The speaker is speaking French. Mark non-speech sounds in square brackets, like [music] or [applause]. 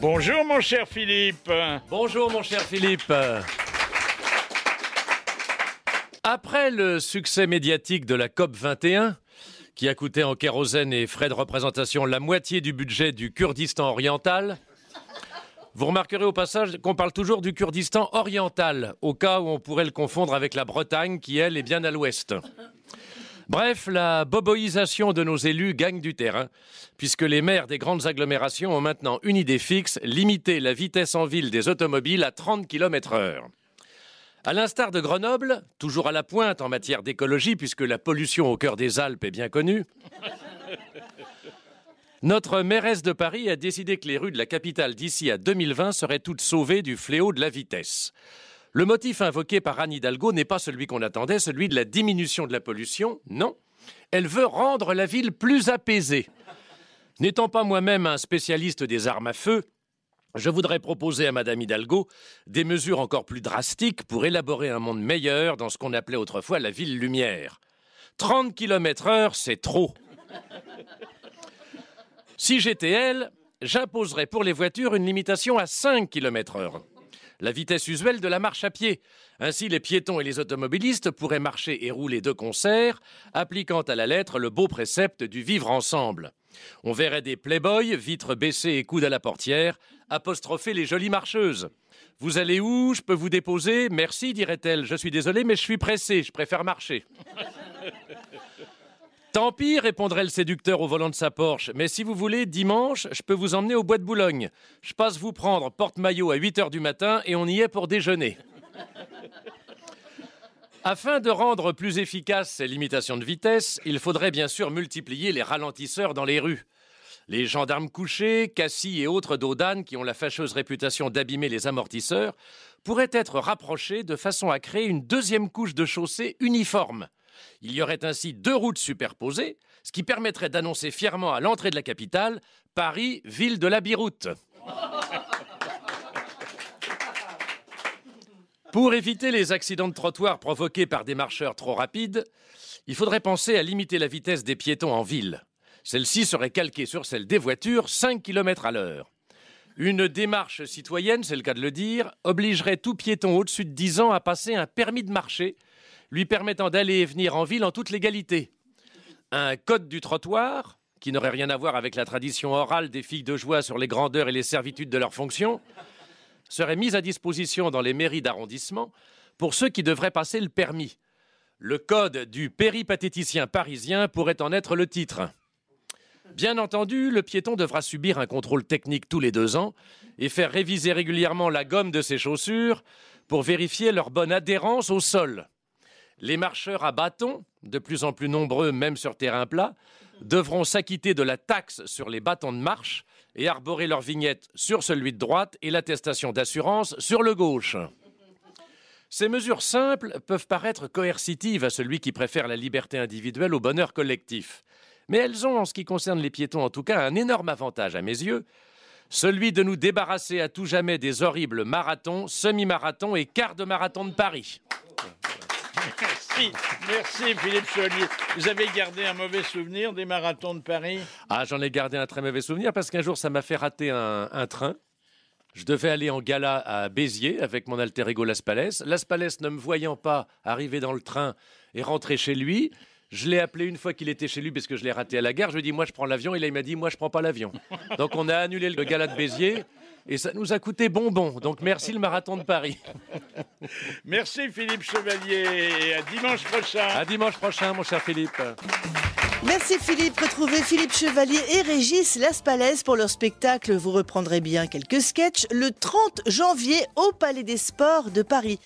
Bonjour mon cher Philippe. Bonjour mon cher Philippe. Après le succès médiatique de la COP 21, qui a coûté en kérosène et frais de représentation la moitié du budget du Kurdistan oriental, vous remarquerez au passage qu'on parle toujours du Kurdistan oriental, au cas où on pourrait le confondre avec la Bretagne, qui elle est bien à l'ouest. Bref, la boboisation de nos élus gagne du terrain, puisque les maires des grandes agglomérations ont maintenant une idée fixe, limiter la vitesse en ville des automobiles à 30 km h À l'instar de Grenoble, toujours à la pointe en matière d'écologie, puisque la pollution au cœur des Alpes est bien connue, notre mairesse de Paris a décidé que les rues de la capitale d'ici à 2020 seraient toutes sauvées du fléau de la vitesse. Le motif invoqué par Anne Hidalgo n'est pas celui qu'on attendait, celui de la diminution de la pollution, non. Elle veut rendre la ville plus apaisée. N'étant pas moi-même un spécialiste des armes à feu, je voudrais proposer à Madame Hidalgo des mesures encore plus drastiques pour élaborer un monde meilleur dans ce qu'on appelait autrefois la ville lumière. 30 km heure, c'est trop. Si j'étais elle, j'imposerais pour les voitures une limitation à 5 km heure la vitesse usuelle de la marche à pied. Ainsi, les piétons et les automobilistes pourraient marcher et rouler de concert, appliquant à la lettre le beau précepte du vivre ensemble. On verrait des playboys, vitres baissées et coudes à la portière, apostropher les jolies marcheuses. Vous allez où Je peux vous déposer Merci, dirait-elle. Je suis désolé, mais je suis pressée. je préfère marcher. Tant pis, répondrait le séducteur au volant de sa Porsche. Mais si vous voulez, dimanche, je peux vous emmener au bois de Boulogne. Je passe vous prendre porte-maillot à 8 h du matin et on y est pour déjeuner. [laughs] Afin de rendre plus efficaces ces limitations de vitesse, il faudrait bien sûr multiplier les ralentisseurs dans les rues. Les gendarmes couchés, Cassis et autres dos qui ont la fâcheuse réputation d'abîmer les amortisseurs pourraient être rapprochés de façon à créer une deuxième couche de chaussée uniforme. Il y aurait ainsi deux routes superposées, ce qui permettrait d'annoncer fièrement à l'entrée de la capitale Paris, ville de la Biroute. Pour éviter les accidents de trottoir provoqués par des marcheurs trop rapides, il faudrait penser à limiter la vitesse des piétons en ville. Celle-ci serait calquée sur celle des voitures 5 km à l'heure. Une démarche citoyenne, c'est le cas de le dire, obligerait tout piéton au-dessus de 10 ans à passer un permis de marcher, lui permettant d'aller et venir en ville en toute légalité. Un code du trottoir, qui n'aurait rien à voir avec la tradition orale des filles de joie sur les grandeurs et les servitudes de leurs fonctions, serait mis à disposition dans les mairies d'arrondissement pour ceux qui devraient passer le permis. Le code du péripatéticien parisien pourrait en être le titre. Bien entendu, le piéton devra subir un contrôle technique tous les deux ans et faire réviser régulièrement la gomme de ses chaussures pour vérifier leur bonne adhérence au sol les marcheurs à bâtons, de plus en plus nombreux même sur terrain plat, devront s'acquitter de la taxe sur les bâtons de marche et arborer leur vignette sur celui de droite et l'attestation d'assurance sur le gauche. Ces mesures simples peuvent paraître coercitives à celui qui préfère la liberté individuelle au bonheur collectif. Mais elles ont, en ce qui concerne les piétons en tout cas, un énorme avantage à mes yeux, celui de nous débarrasser à tout jamais des horribles marathons, semi-marathons et quarts de marathon de Paris. Merci, merci Philippe Solier. Vous avez gardé un mauvais souvenir des marathons de Paris Ah, j'en ai gardé un très mauvais souvenir parce qu'un jour, ça m'a fait rater un, train. Je devais aller en gala à Béziers avec mon alter ego Las Palès. Las ne me voyant pas arriver dans le train et rentrer chez lui, je l'ai appelé une fois qu'il était chez lui parce que je l'ai raté à la gare. Je lui ai dit, moi, je prends l'avion. Et là, il m'a dit, moi, je prends pas l'avion. [laughs] Donc, on a annulé le gala de Béziers. Et ça nous a coûté bonbon. Donc merci le marathon de Paris. [laughs] merci Philippe Chevalier. Et à dimanche prochain. À dimanche prochain, mon cher Philippe. Merci Philippe. Retrouvez Philippe Chevalier et Régis Laspalès pour leur spectacle. Vous reprendrez bien quelques sketchs le 30 janvier au Palais des Sports de Paris.